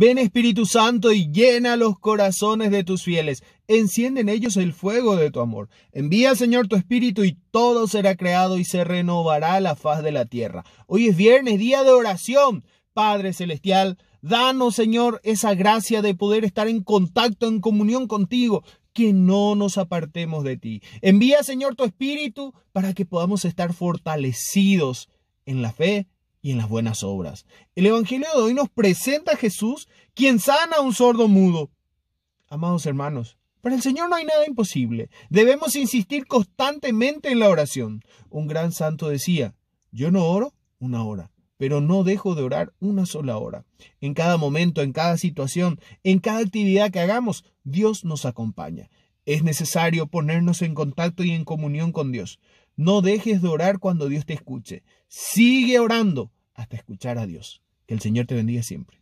Ven Espíritu Santo y llena los corazones de tus fieles. Enciende en ellos el fuego de tu amor. Envía, Señor, tu Espíritu y todo será creado y se renovará la faz de la tierra. Hoy es viernes, día de oración. Padre Celestial, danos, Señor, esa gracia de poder estar en contacto, en comunión contigo, que no nos apartemos de ti. Envía, Señor, tu Espíritu para que podamos estar fortalecidos en la fe y en las buenas obras. El Evangelio de hoy nos presenta a Jesús, quien sana a un sordo mudo. Amados hermanos, para el Señor no hay nada imposible. Debemos insistir constantemente en la oración. Un gran santo decía, yo no oro una hora, pero no dejo de orar una sola hora. En cada momento, en cada situación, en cada actividad que hagamos, Dios nos acompaña. Es necesario ponernos en contacto y en comunión con Dios. No dejes de orar cuando Dios te escuche. Sigue orando hasta escuchar a Dios. Que el Señor te bendiga siempre.